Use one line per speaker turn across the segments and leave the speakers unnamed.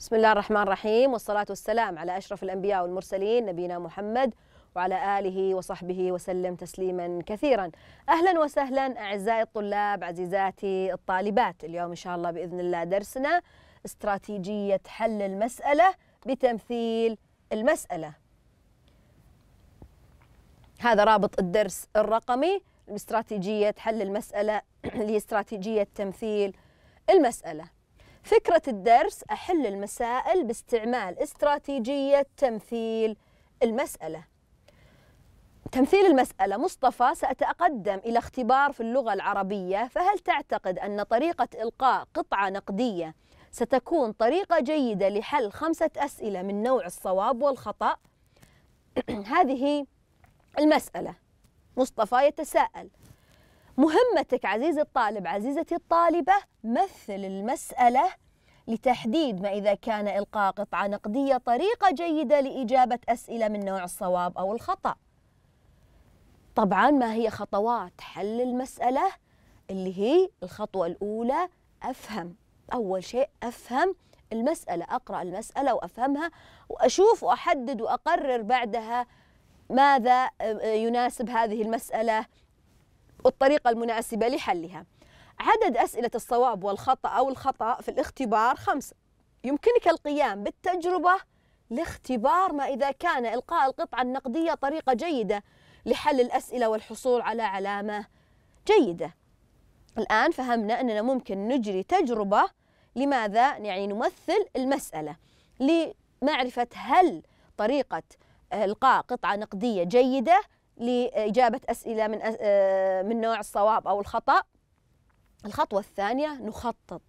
بسم الله الرحمن الرحيم والصلاة والسلام على أشرف الأنبياء والمرسلين نبينا محمد وعلى آله وصحبه وسلم تسليما كثيرا أهلا وسهلا أعزائي الطلاب عزيزاتي الطالبات اليوم إن شاء الله بإذن الله درسنا استراتيجية حل المسألة بتمثيل المسألة هذا رابط الدرس الرقمي استراتيجية حل المسألة لاستراتيجية تمثيل المسألة فكرة الدرس أحل المسائل باستعمال استراتيجية تمثيل المسألة تمثيل المسألة مصطفى سأتقدم إلى اختبار في اللغة العربية فهل تعتقد أن طريقة إلقاء قطعة نقدية ستكون طريقة جيدة لحل خمسة أسئلة من نوع الصواب والخطأ؟ هذه المسألة مصطفى يتساءل مهمتك عزيزي الطالب عزيزتي الطالبة مثل المسألة لتحديد ما إذا كان إلقاء قطعة نقدية طريقة جيدة لإجابة أسئلة من نوع الصواب أو الخطأ طبعا ما هي خطوات حل المسألة اللي هي الخطوة الأولى أفهم أول شيء أفهم المسألة أقرأ المسألة وأفهمها وأشوف وأحدد وأقرر بعدها ماذا آه، آه، يناسب هذه المسألة الطريقة المناسبة لحلها عدد أسئلة الصواب والخطأ أو الخطأ في الاختبار خمسة يمكنك القيام بالتجربة لاختبار ما إذا كان إلقاء القطعة النقدية طريقة جيدة لحل الأسئلة والحصول على علامة جيدة الآن فهمنا أننا ممكن نجري تجربة لماذا يعني نمثل المسألة لمعرفة هل طريقة إلقاء قطعة نقدية جيدة لإجابة أسئلة من آه، من نوع الصواب أو الخطأ الخطوة الثانية نخطط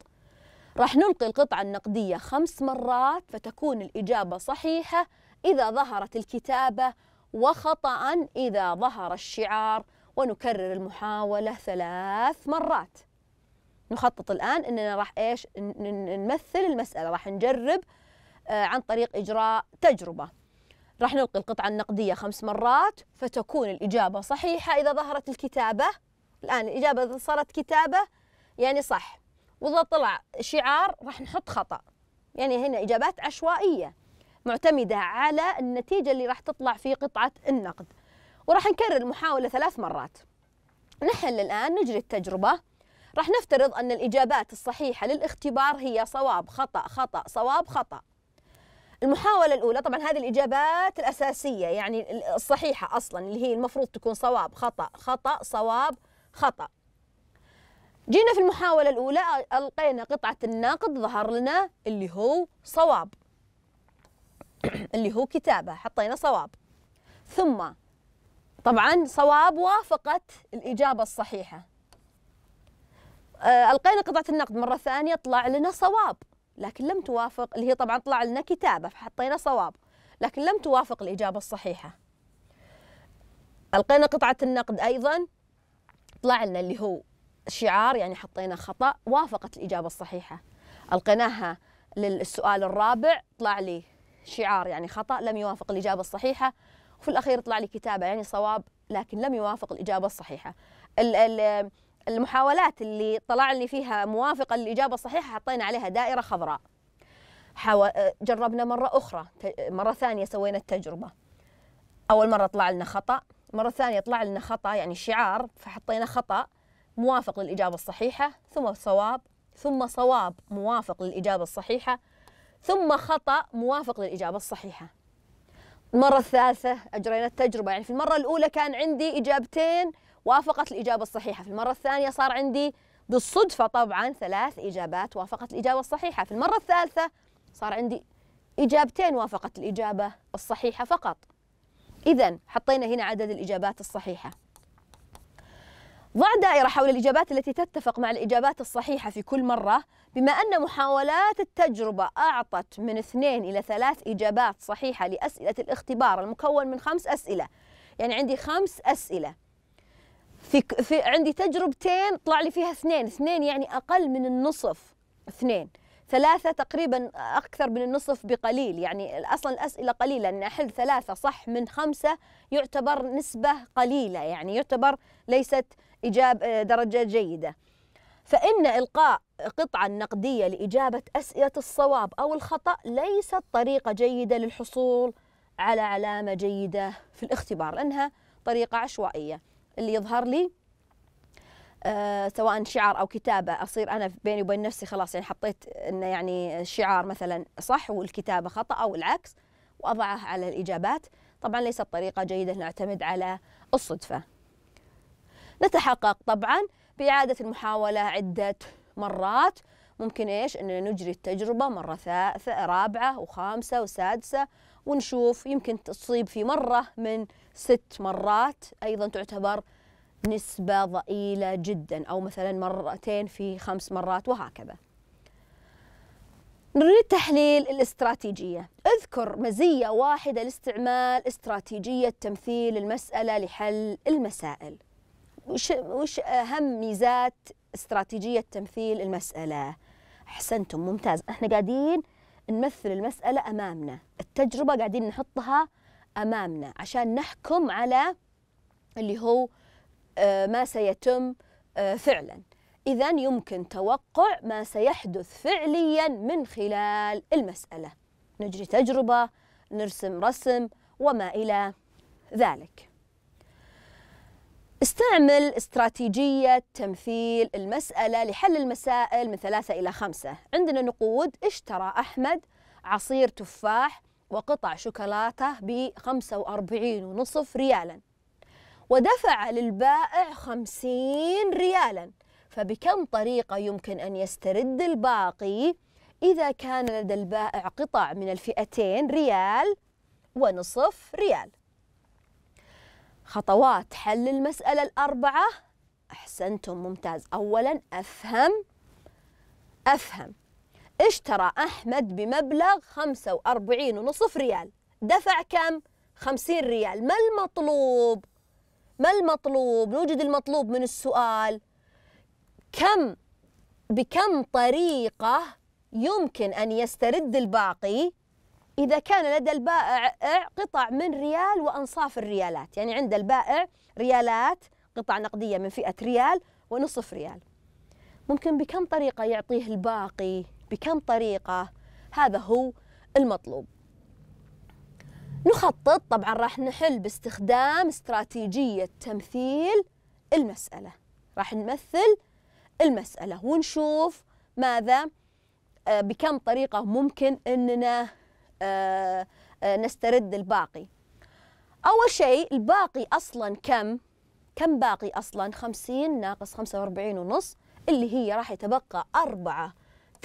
راح نلقي القطعة النقدية خمس مرات فتكون الإجابة صحيحة إذا ظهرت الكتابة وخطأ إذا ظهر الشعار ونكرر المحاولة ثلاث مرات نخطط الآن أننا راح إيش نمثل المسألة راح نجرب آه، عن طريق إجراء تجربة راح نلقي القطعة النقدية خمس مرات فتكون الإجابة صحيحة إذا ظهرت الكتابة الآن الإجابة إذا صارت كتابة يعني صح وإذا طلع شعار راح نحط خطأ يعني هنا إجابات عشوائية معتمدة على النتيجة اللي راح تطلع في قطعة النقد وراح نكرر المحاولة ثلاث مرات نحل الآن نجري التجربة راح نفترض أن الإجابات الصحيحة للاختبار هي صواب خطأ خطأ صواب خطأ المحاولة الأولى طبعا هذه الإجابات الأساسية يعني الصحيحة أصلا اللي هي المفروض تكون صواب خطأ خطأ صواب خطأ جينا في المحاولة الأولى ألقينا قطعة الناقد ظهر لنا اللي هو صواب اللي هو كتابة حطينا صواب ثم طبعا صواب وافقت الإجابة الصحيحة آه، ألقينا قطعة النقد مرة ثانية طلع لنا صواب لكن لم توافق اللي هي طبعا طلع لنا كتابة فحطينا صواب لكن لم توافق الإجابة الصحيحة ألقينا قطعة النقد أيضا طلع لنا اللي هو شعار يعني حطينا خطأ وافقت الإجابة الصحيحة ألقيناها للسؤال الرابع طلع لي شعار يعني خطأ لم يوافق الإجابة الصحيحة وفي الأخير طلع لي كتابة يعني صواب لكن لم يوافق الإجابة الصحيحة المحاولات اللي طلع لي فيها موافقة للإجابة الصحيحة حطينا عليها دائرة خضراء حو... أه، جربنا مرة أخرى مرة ثانية سوينا التجربة أول مرة طلع لنا خطأ مرة ثانية طلع لنا خطأ يعني شعار فحطينا خطأ موافق للإجابة الصحيحة ثم صواب ثم صواب موافق للإجابة الصحيحة ثم خطأ موافق للإجابة الصحيحة المرة الثالثة أجرينا التجربة يعني في المرة الأولى كان عندي إجابتين وافقت الإجابة الصحيحة في المرة الثانية صار عندي بالصدفة طبعا ثلاث إجابات وافقت الإجابة الصحيحة في المرة الثالثة صار عندي إجابتين وافقت الإجابة الصحيحة فقط إذا حطينا هنا عدد الإجابات الصحيحة ضع دائرة حول الإجابات التي تتفق مع الإجابات الصحيحة في كل مرة بما أن محاولات التجربة أعطت من اثنين إلى ثلاث إجابات صحيحة لأسئلة الاختبار المكون من خمس أسئلة يعني عندي خمس أسئلة في, في عندي تجربتين طلع لي فيها اثنين اثنين يعني أقل من النصف اثنين ثلاثة تقريبا أكثر من النصف بقليل يعني أصلا الأسئلة قليلة أن أحل ثلاثة صح من خمسة يعتبر نسبة قليلة يعني يعتبر ليست إجاب درجة جيدة فإن إلقاء قطعة نقدية لإجابة أسئلة الصواب أو الخطأ ليست طريقة جيدة للحصول على علامة جيدة في الاختبار لأنها طريقة عشوائية اللي يظهر لي أه سواء شعار او كتابه اصير انا بيني وبين نفسي خلاص يعني حطيت انه يعني الشعار مثلا صح والكتابه خطا او العكس واضعه على الاجابات طبعا ليست طريقه جيده نعتمد على الصدفه نتحقق طبعا باعاده المحاوله عده مرات ممكن ايش ان نجري التجربه مره رابعه وخامسه وسادسه ونشوف يمكن تصيب في مرة من ست مرات أيضا تعتبر نسبة ضئيلة جدا أو مثلا مرتين في خمس مرات وهكذا نريد تحليل الاستراتيجية اذكر مزية واحدة لاستعمال استراتيجية تمثيل المسألة لحل المسائل وش, وش أهم ميزات استراتيجية تمثيل المسألة أحسنتم ممتاز احنا قاعدين نمثل المسألة أمامنا التجربة قاعدين نحطها أمامنا عشان نحكم على اللي هو آه، ما سيتم آه، فعلا إذا يمكن توقع ما سيحدث فعليا من خلال المسألة نجري تجربة نرسم رسم وما إلى ذلك استعمل استراتيجية تمثيل المسألة لحل المسائل من ثلاثة إلى خمسة عندنا نقود اشترى أحمد عصير تفاح وقطع شوكولاتة بخمسة وأربعين ونصف ريالا ودفع للبائع خمسين ريالا فبكم طريقة يمكن أن يسترد الباقي إذا كان لدى البائع قطع من الفئتين ريال ونصف ريال خطوات حل المسألة الأربعة أحسنتم ممتاز أولا أفهم أفهم اشترى أحمد بمبلغ خمسة وأربعين ونصف ريال دفع كم؟ خمسين ريال ما المطلوب؟ ما المطلوب؟ نوجد المطلوب من السؤال كم بكم طريقة يمكن أن يسترد الباقي إذا كان لدى البائع قطع من ريال وأنصاف الريالات يعني عند البائع ريالات قطع نقدية من فئة ريال ونصف ريال ممكن بكم طريقة يعطيه الباقي بكم طريقة هذا هو المطلوب نخطط طبعا راح نحل باستخدام استراتيجية تمثيل المسألة راح نمثل المسألة ونشوف ماذا آه، بكم طريقة ممكن أننا آه، آه، نسترد الباقي أول شيء الباقي أصلا كم؟ كم باقي أصلا؟ 50 ناقص 45 ونص اللي هي راح يتبقى أربعة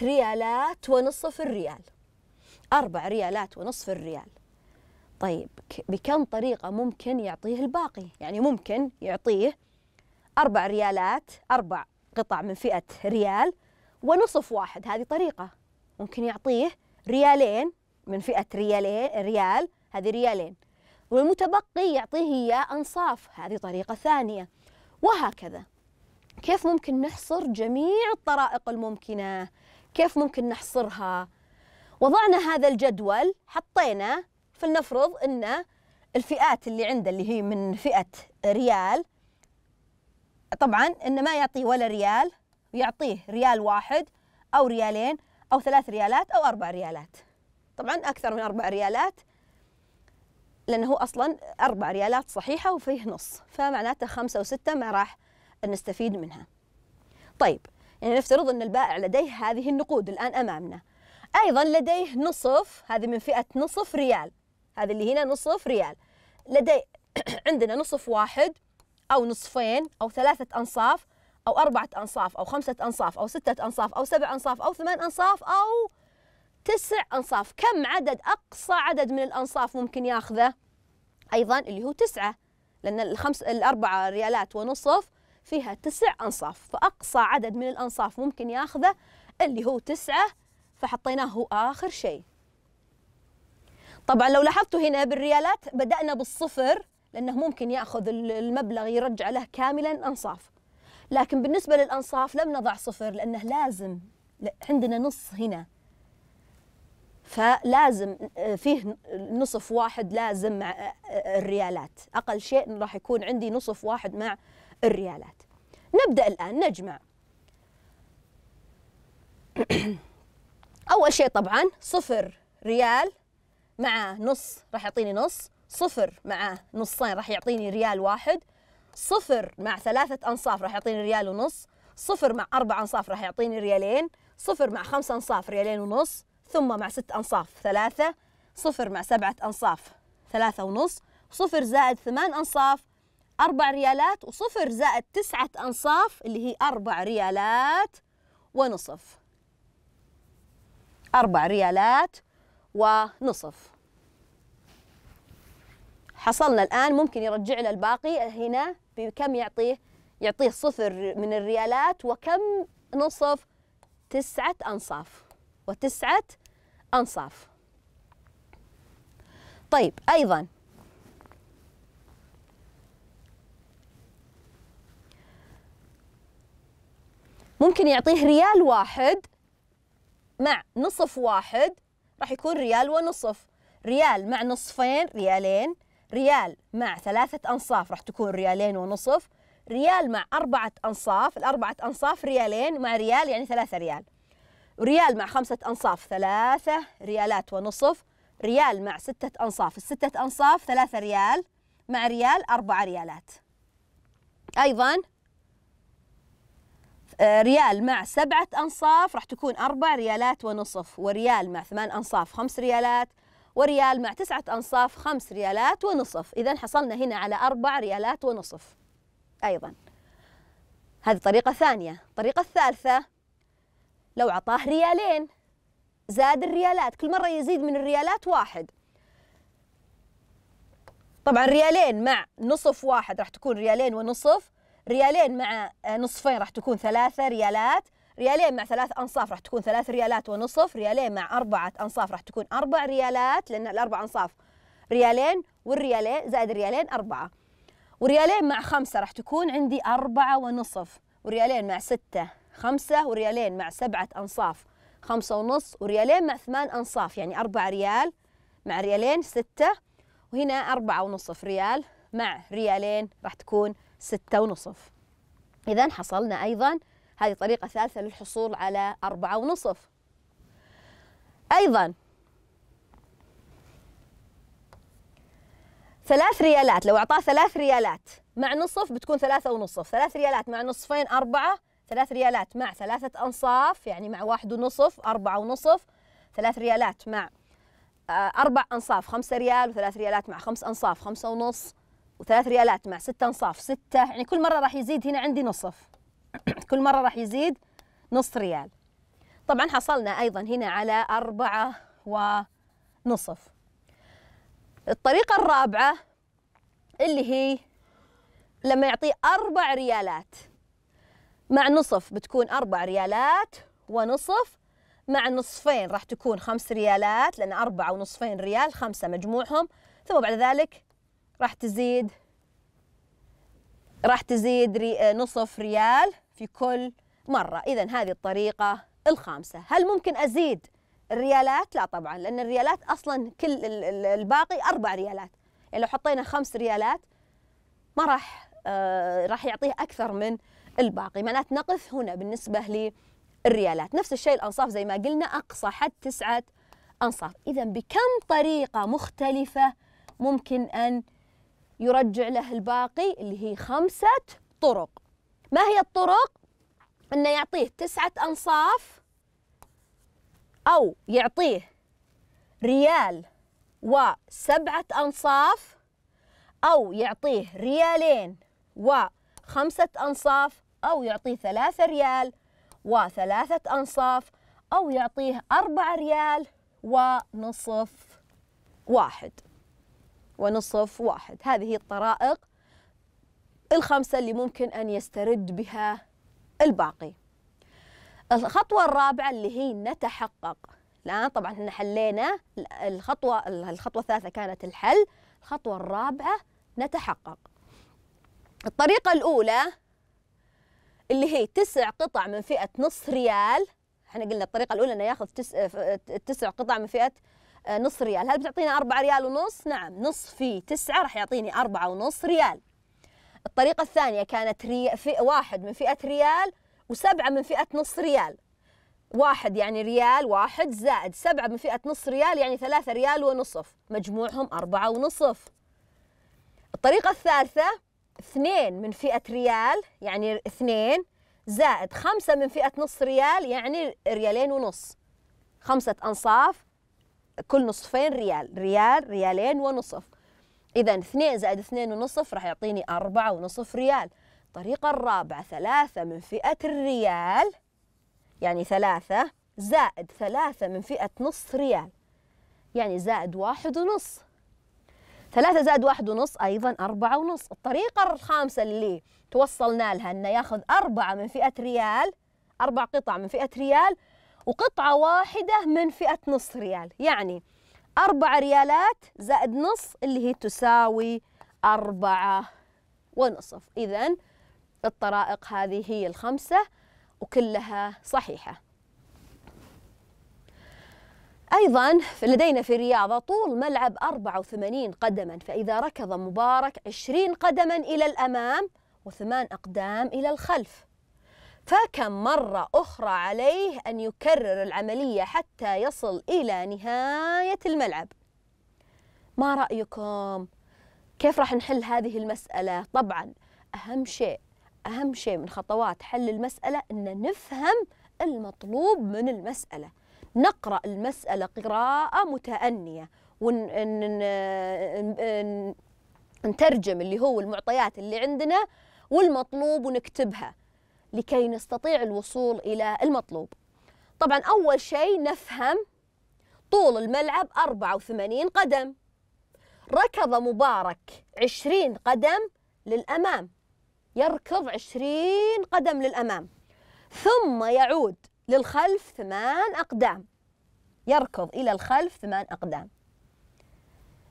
ريالات ونصف الريال أربع ريالات ونصف الريال طيب بكم طريقة ممكن يعطيه الباقي؟ يعني ممكن يعطيه أربع ريالات أربع قطع من فئة ريال ونصف واحد هذه طريقة ممكن يعطيه ريالين من فئة ريالين ريال هذه ريالين والمتبقي يعطيه إياه أنصاف هذه طريقة ثانية وهكذا كيف ممكن نحصر جميع الطرائق الممكنة كيف ممكن نحصرها وضعنا هذا الجدول حطينا فلنفرض أن الفئات اللي عنده اللي هي من فئة ريال طبعا أنه ما يعطيه ولا ريال يعطيه ريال واحد أو ريالين أو ثلاث ريالات أو أربع ريالات طبعا اكثر من اربع ريالات لانه هو اصلا اربع ريالات صحيحه وفيه نص فمعناته خمسه وسته ما راح نستفيد منها طيب يعني نفترض ان البائع لديه هذه النقود الان امامنا ايضا لديه نصف هذه من فئه نصف ريال هذه اللي هنا نصف ريال لدي عندنا نصف واحد او نصفين او ثلاثه انصاف او اربعه انصاف او خمسه انصاف او سته انصاف او سبع انصاف او ثمان انصاف او تسع أنصاف كم عدد أقصى عدد من الأنصاف ممكن ياخذه أيضا اللي هو تسعة لأن الخمس الأربعة ريالات ونصف فيها تسع أنصاف فأقصى عدد من الأنصاف ممكن ياخذه اللي هو تسعة فحطيناه هو آخر شيء طبعا لو لاحظتوا هنا بالريالات بدأنا بالصفر لأنه ممكن يأخذ المبلغ يرجع له كاملا أنصاف لكن بالنسبة للأنصاف لم نضع صفر لأنه لازم عندنا نص هنا فلازم فيه نصف واحد لازم مع الريالات أقل شيء راح يكون عندي نصف واحد مع الريالات نبدأ الآن نجمع أول شيء طبعا صفر ريال مع نص راح يعطيني نص صفر مع نصين راح يعطيني ريال واحد صفر مع ثلاثة أنصاف راح يعطيني ريال ونص صفر مع أربع أنصاف راح يعطيني ريالين صفر مع خمس أنصاف ريالين ونص ثم مع ست أنصاف ثلاثة صفر مع سبعة أنصاف ثلاثة ونص صفر زائد ثمان أنصاف أربع ريالات وصفر زائد تسعة أنصاف اللي هي أربع ريالات ونصف أربع ريالات ونصف حصلنا الآن ممكن يرجع لنا الباقي هنا بكم يعطيه يعطيه صفر من الريالات وكم نصف تسعة أنصاف وتسعة أنصاف طيب أيضا ممكن يعطيه ريال واحد مع نصف واحد راح يكون ريال ونصف ريال مع نصفين ريالين ريال مع ثلاثة أنصاف راح تكون ريالين ونصف ريال مع أربعة أنصاف الأربعة أنصاف ريالين مع ريال يعني ثلاثة ريال ريال مع خمسة أنصاف ثلاثة ريالات ونصف ريال مع ستة أنصاف الستة أنصاف ثلاثة ريال مع ريال أربعة ريالات أيضا آه، ريال مع سبعة أنصاف راح تكون أربع ريالات ونصف وريال مع ثمان أنصاف خمس ريالات وريال مع تسعة أنصاف خمس ريالات ونصف إذا حصلنا هنا على أربع ريالات ونصف أيضا هذه طريقة ثانية الطريقة الثالثة لو عطاه ريالين زاد الريالات كل مرة يزيد من الريالات واحد طبعا ريالين مع نصف واحد راح تكون ريالين ونصف ريالين مع نصفين راح تكون ثلاثة ريالات ريالين مع ثلاث أنصاف راح تكون ثلاث ريالات ونصف ريالين مع أربعة أنصاف راح تكون أربع ريالات لأن الأربع أنصاف ريالين والريالين زائد ريالين أربعة وريالين مع خمسة راح تكون عندي أربعة ونصف وريالين مع ستة خمسة وريالين مع سبعة أنصاف خمسة ونص وريالين مع ثمان أنصاف يعني أربعة ريال مع ريالين ستة وهنا أربعة ونصف ريال مع ريالين راح تكون ستة ونصف إذا حصلنا أيضا هذه طريقة ثالثة للحصول على أربعة ونصف أيضا ثلاث ريالات لو أعطاه ثلاث ريالات مع نصف بتكون ثلاثة ونصف ثلاث ريالات مع نصفين أربعة ثلاث ريالات مع ثلاثة أنصاف يعني مع واحد ونصف أربعة ونصف ثلاث ريالات مع آه، أربع أنصاف خمسة ريال وثلاث ريالات مع خمس أنصاف خمسة ونص وثلاث ريالات مع ستة أنصاف ستة يعني كل مرة راح يزيد هنا عندي نصف كل مرة راح يزيد نص ريال طبعا حصلنا أيضا هنا على أربعة ونصف الطريقة الرابعة اللي هي لما يعطيه أربع ريالات مع نصف بتكون أربع ريالات ونصف مع نصفين راح تكون خمس ريالات لأن أربعة ونصفين ريال خمسة مجموعهم ثم بعد ذلك راح تزيد راح تزيد ري آه، نصف ريال في كل مرة إذا هذه الطريقة الخامسة هل ممكن أزيد الريالات لا طبعا لأن الريالات أصلا كل الباقي أربع ريالات يعني لو حطينا خمس ريالات ما راح آه راح يعطيه أكثر من الباقي معناته نقف هنا بالنسبة للريالات نفس الشيء الأنصاف زي ما قلنا أقصى حد تسعة أنصاف إذا بكم طريقة مختلفة ممكن أن يرجع له الباقي اللي هي خمسة طرق ما هي الطرق؟ أنه يعطيه تسعة أنصاف أو يعطيه ريال وسبعة أنصاف أو يعطيه ريالين وخمسة أنصاف أو يعطيه ثلاثة ريال وثلاثة أنصاف أو يعطيه أربعة ريال ونصف واحد ونصف واحد هذه الطرائق الخمسة اللي ممكن أن يسترد بها الباقي الخطوة الرابعة اللي هي نتحقق الآن طبعا احنا حلينا الخطوة الخطوة الثالثة كانت الحل الخطوة الرابعة نتحقق الطريقة الأولى اللي هي تسع قطع من فئه نص ريال احنا قلنا الطريقه الاولى انه ياخذ تسع آه، آه، تسع قطع من فئه آه، نص ريال هل بتعطينا أربعة ريال ونص نعم نص في تسعة راح يعطيني أربعة ونص ريال الطريقة الثانية كانت ري... في... واحد من فئة ريال وسبعة من فئة نص ريال واحد يعني ريال واحد زائد سبعة من فئة نص ريال يعني ثلاثة ريال ونصف مجموعهم أربعة ونصف الطريقة الثالثة اثنين من فئة ريال يعني اثنين زائد خمسة من فئة نص ريال يعني ريالين ونص خمسة أنصاف كل نصفين ريال ريال ريالين ونصف إذا اثنين زائد اثنين ونصف راح يعطيني أربعة ونصف ريال الطريقة الرابعة ثلاثة من فئة الريال يعني ثلاثة زائد ثلاثة من فئة نصف ريال يعني زائد واحد ونصف ثلاثة زائد واحد ونص أيضا أربعة ونص الطريقة الخامسة اللي توصلنا لها أنه ياخذ أربعة من فئة ريال أربع قطع من فئة ريال وقطعة واحدة من فئة نص ريال يعني أربعة ريالات زائد نص اللي هي تساوي أربعة ونصف إذا الطرائق هذه هي الخمسة وكلها صحيحة أيضا لدينا في الرياضة طول ملعب 84 قدما فإذا ركض مبارك 20 قدما إلى الأمام وثمان أقدام إلى الخلف فكم مرة أخرى عليه أن يكرر العملية حتى يصل إلى نهاية الملعب ما رأيكم؟ كيف راح نحل هذه المسألة؟ طبعا أهم شيء أهم شيء من خطوات حل المسألة أن نفهم المطلوب من المسألة نقرأ المسألة قراءة متأنية ونترجم اللي هو المعطيات اللي عندنا والمطلوب ونكتبها لكي نستطيع الوصول إلى المطلوب طبعا أول شيء نفهم طول الملعب 84 قدم ركض مبارك 20 قدم للأمام يركض 20 قدم للأمام ثم يعود للخلف ثمان أقدام يركض إلى الخلف ثمان أقدام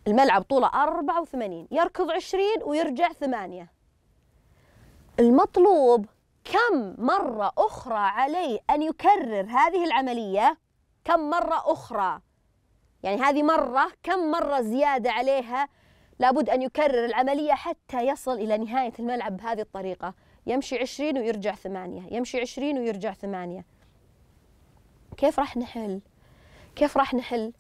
الملعب طوله 84 يركض 20 ويرجع ثمانية المطلوب كم مرة أخرى عليه أن يكرر هذه العملية كم مرة أخرى يعني هذه مرة كم مرة زيادة عليها لابد أن يكرر العملية حتى يصل إلى نهاية الملعب بهذه الطريقة يمشي 20 ويرجع ثمانية يمشي 20 ويرجع ثمانية كيف راح نحل كيف راح نحل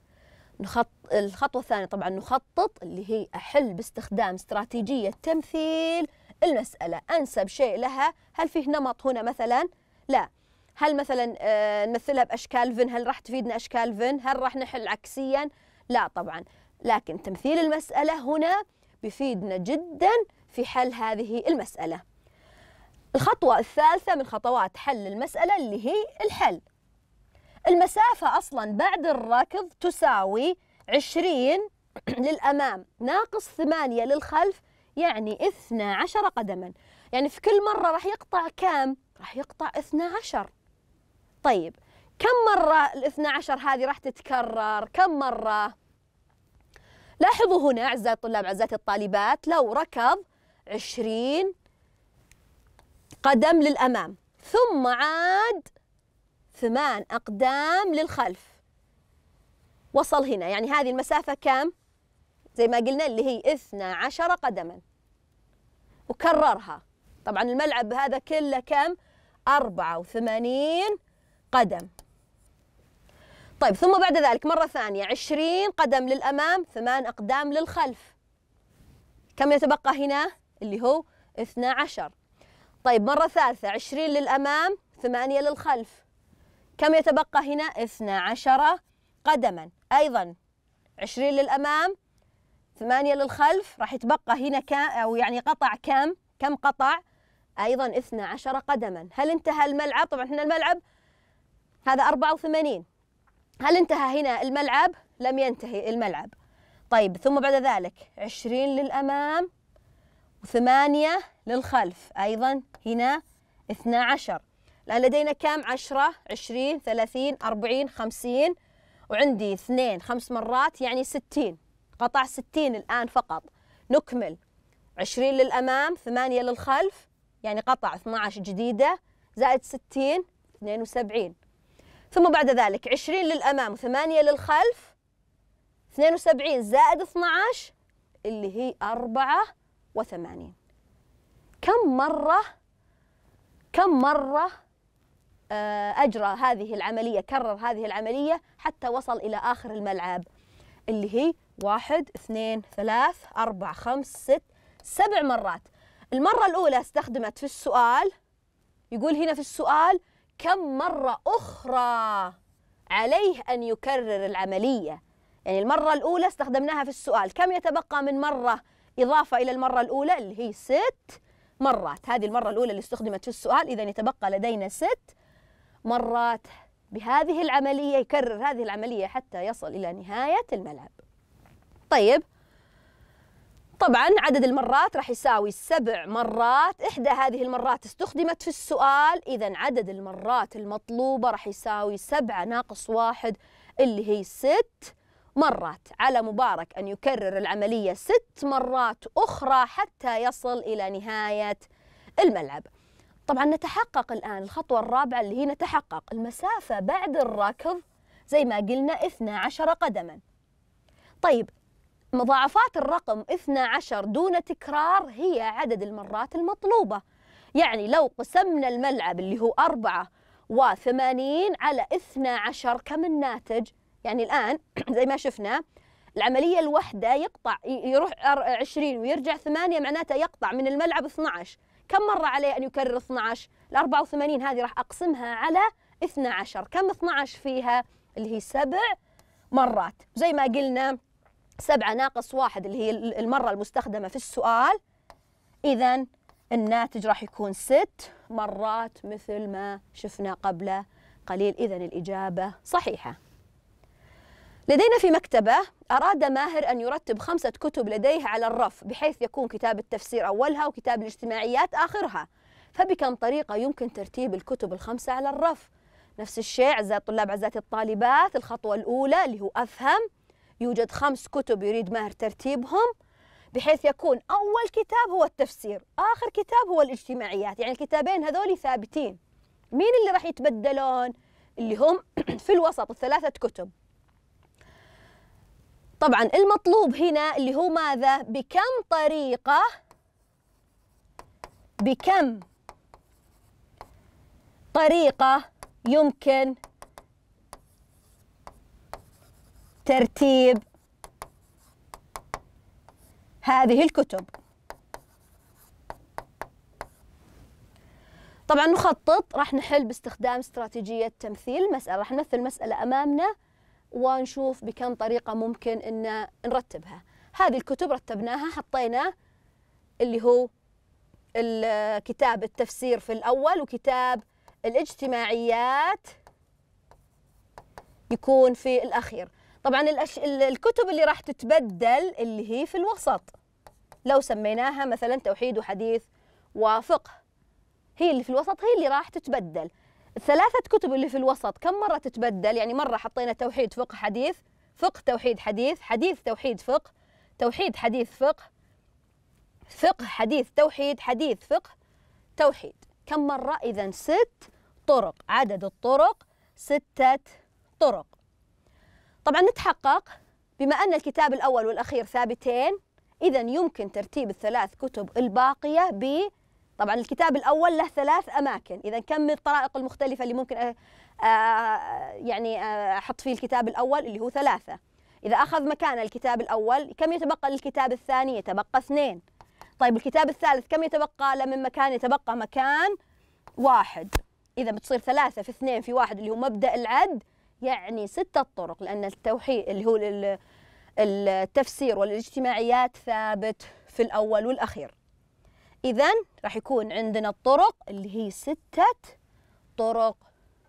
نخط... الخطوة الثانية طبعا نخطط اللي هي أحل باستخدام استراتيجية تمثيل المسألة أنسب شيء لها هل فيه نمط هنا مثلا لا هل مثلا آه، نمثلها بأشكال فن هل راح تفيدنا أشكال فن هل راح نحل عكسيا لا طبعا لكن تمثيل المسألة هنا بيفيدنا جدا في حل هذه المسألة الخطوة الثالثة من خطوات حل المسألة اللي هي الحل المسافة أصلا بعد الركض تساوي 20 للأمام ناقص 8 للخلف يعني 12 قدما يعني في كل مرة راح يقطع كام؟ راح يقطع 12 طيب كم مرة ال 12 هذه راح تتكرر؟ كم مرة؟ لاحظوا هنا أعزائي الطلاب أعزائي الطالبات لو ركض 20 قدم للأمام ثم عاد ثمان أقدام للخلف وصل هنا يعني هذه المسافة كام؟ زي ما قلنا اللي هي إثنى عشر قدما وكررها طبعا الملعب هذا كله كم؟ أربعة وثمانين قدم طيب ثم بعد ذلك مرة ثانية عشرين قدم للأمام ثمان أقدام للخلف كم يتبقى هنا؟ اللي هو إثنى عشر طيب مرة ثالثة عشرين للأمام ثمانية للخلف كم يتبقى هنا؟ اثنا عشر قدما أيضا عشرين للأمام ثمانية للخلف راح يتبقى هنا كا أو يعني قطع كم كم قطع أيضا اثنا عشر قدما هل انتهى الملعب طبعا هنا الملعب هذا أربعة وثمانين هل انتهى هنا الملعب لم ينتهي الملعب طيب ثم بعد ذلك عشرين للأمام وثمانية للخلف أيضا هنا اثنا عشر لأن لدينا كم عشرة عشرين ثلاثين أربعين خمسين وعندي اثنين خمس مرات يعني ستين قطع ستين الآن فقط نكمل عشرين للأمام ثمانية للخلف يعني قطع 12 جديدة زائد ستين اثنين وسبعين ثم بعد ذلك عشرين للأمام وثمانية للخلف اثنين وسبعين زائد 12 اللي هي أربعة وثمانين كم مرة كم مرة آه، أجرى هذه العملية كرر هذه العملية حتى وصل إلى آخر الملعب اللي هي واحد اثنين ثلاث أربع خمس ست سبع مرات المرة الأولى استخدمت في السؤال يقول هنا في السؤال كم مرة أخرى عليه أن يكرر العملية يعني المرة الأولى استخدمناها في السؤال كم يتبقى من مرة إضافة إلى المرة الأولى اللي هي ست مرات هذه المرة الأولى اللي استخدمت في السؤال إذا يتبقى لدينا ست مرات بهذه العملية يكرر هذه العملية حتى يصل إلى نهاية الملعب طيب طبعا عدد المرات راح يساوي سبع مرات إحدى هذه المرات استخدمت في السؤال إذا عدد المرات المطلوبة راح يساوي سبعة ناقص واحد اللي هي ست مرات على مبارك أن يكرر العملية ست مرات أخرى حتى يصل إلى نهاية الملعب طبعا نتحقق الآن الخطوة الرابعة اللي هي نتحقق المسافة بعد الركض زي ما قلنا 12 قدما طيب مضاعفات الرقم 12 دون تكرار هي عدد المرات المطلوبة يعني لو قسمنا الملعب اللي هو 84 على 12 كم الناتج يعني الآن زي ما شفنا العملية الواحدة يقطع يروح 20 ويرجع 8 معناته يقطع من الملعب 12 كم مرة عليه أن يكرر 12 ال 84 هذه راح أقسمها على 12 كم 12 فيها اللي هي سبع مرات زي ما قلنا سبعة ناقص واحد اللي هي المرة المستخدمة في السؤال إذا الناتج راح يكون ست مرات مثل ما شفنا قبل قليل إذا الإجابة صحيحة لدينا في مكتبه أراد ماهر أن يرتب خمسة كتب لديه على الرف بحيث يكون كتاب التفسير أولها وكتاب الاجتماعيات آخرها فبكم طريقة يمكن ترتيب الكتب الخمسة على الرف نفس الشيء أعزائي الطلاب أعزائي الطالبات الخطوة الأولى اللي هو أفهم يوجد خمس كتب يريد ماهر ترتيبهم بحيث يكون أول كتاب هو التفسير آخر كتاب هو الاجتماعيات يعني الكتابين هذول ثابتين مين اللي راح يتبدلون اللي هم في الوسط الثلاثة كتب طبعا المطلوب هنا اللي هو ماذا بكم طريقة بكم طريقة يمكن ترتيب هذه الكتب طبعا نخطط راح نحل باستخدام استراتيجية تمثيل المسألة راح نمثل مسألة أمامنا ونشوف بكم طريقة ممكن أن نرتبها هذه الكتب رتبناها حطينا اللي هو كتاب التفسير في الأول وكتاب الاجتماعيات يكون في الأخير طبعا الأش... الكتب اللي راح تتبدل اللي هي في الوسط لو سميناها مثلا توحيد وحديث وفقه هي اللي في الوسط هي اللي راح تتبدل الثلاثة كتب اللي في الوسط كم مرة تتبدل يعني مرة حطينا توحيد فقه حديث فقه توحيد حديث حديث توحيد فقه توحيد حديث فقه فقه حديث توحيد حديث فقه توحيد كم مرة إذا ست طرق عدد الطرق ستة طرق طبعا نتحقق بما أن الكتاب الأول والأخير ثابتين إذا يمكن ترتيب الثلاث كتب الباقية ب طبعا الكتاب الأول له ثلاث أماكن إذا كم من الطرائق المختلفة اللي ممكن أه يعني أحط فيه الكتاب الأول اللي هو ثلاثة إذا أخذ مكان الكتاب الأول كم يتبقى للكتاب الثاني يتبقى اثنين طيب الكتاب الثالث كم يتبقى له من مكان يتبقى مكان واحد إذا بتصير ثلاثة في اثنين في واحد اللي هو مبدأ العد يعني ستة طرق لأن التوحيد اللي هو التفسير والاجتماعيات ثابت في الأول والأخير إذا راح يكون عندنا الطرق اللي هي ستة طرق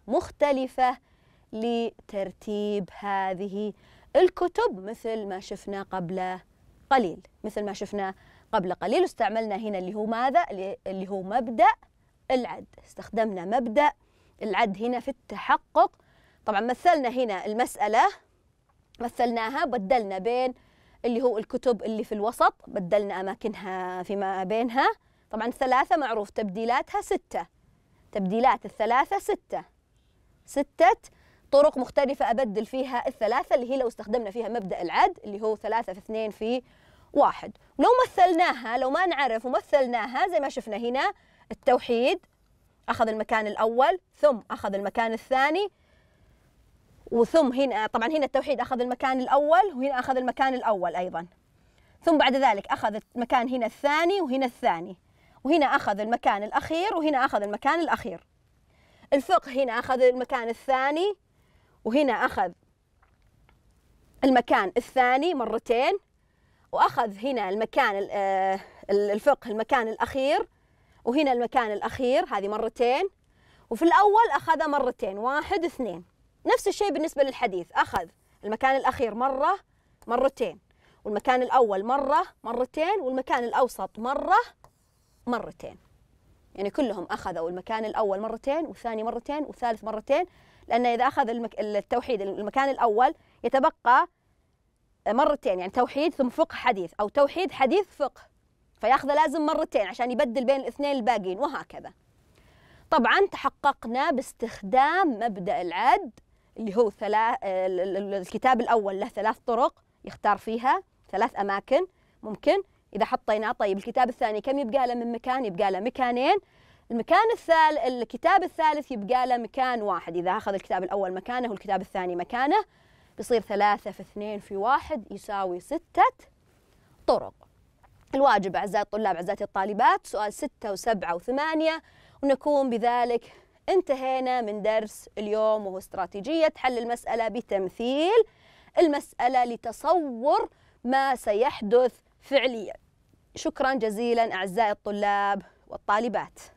مختلفة لترتيب هذه الكتب مثل ما شفنا قبل قليل مثل ما شفنا قبل قليل واستعملنا هنا اللي هو ماذا اللي هو مبدأ العد استخدمنا مبدأ العد هنا في التحقق طبعا مثلنا هنا المسألة مثلناها بدلنا بين اللي هو الكتب اللي في الوسط بدلنا أماكنها فيما بينها طبعا ثلاثة معروف تبديلاتها ستة تبديلات الثلاثة ستة ستة طرق مختلفة أبدل فيها الثلاثة اللي هي لو استخدمنا فيها مبدأ العد اللي هو ثلاثة في اثنين في واحد لو مثلناها لو ما نعرف ومثلناها زي ما شفنا هنا التوحيد أخذ المكان الأول ثم أخذ المكان الثاني وثم هنا طبعا هنا التوحيد اخذ المكان الاول وهنا اخذ المكان الاول ايضا ثم بعد ذلك اخذ المكان هنا الثاني وهنا الثاني وهنا اخذ المكان الاخير وهنا اخذ المكان الاخير الفقه هنا اخذ المكان الثاني وهنا اخذ المكان الثاني مرتين واخذ هنا المكان آه، الفقه المكان الاخير وهنا المكان الاخير هذه مرتين وفي الاول اخذ مرتين واحد اثنين نفس الشيء بالنسبة للحديث أخذ المكان الأخير مرة مرتين والمكان الأول مرة مرتين والمكان الأوسط مرة مرتين يعني كلهم أخذوا المكان الأول مرتين والثاني مرتين والثالث مرتين لأن إذا أخذ المك... التوحيد المكان الأول يتبقى مرتين يعني توحيد ثم فقه حديث أو توحيد حديث فقه فياخذه لازم مرتين عشان يبدل بين الاثنين الباقيين وهكذا طبعا تحققنا باستخدام مبدأ العد اللي هو ثلاث الكتاب الاول له ثلاث طرق يختار فيها ثلاث اماكن ممكن اذا حطيناه طيب الكتاب الثاني كم يبقى له من مكان يبقى له مكانين المكان الثالث الكتاب الثالث يبقى له مكان واحد إذا أخذ الكتاب الأول مكانه والكتاب الثاني مكانه بيصير ثلاثة في اثنين في واحد يساوي ستة طرق الواجب أعزائي الطلاب أعزائي الطالبات سؤال ستة وسبعة وثمانية ونكون بذلك انتهينا من درس اليوم وهو استراتيجية حل المسألة بتمثيل المسألة لتصور ما سيحدث فعليا شكرا جزيلا أعزائي الطلاب والطالبات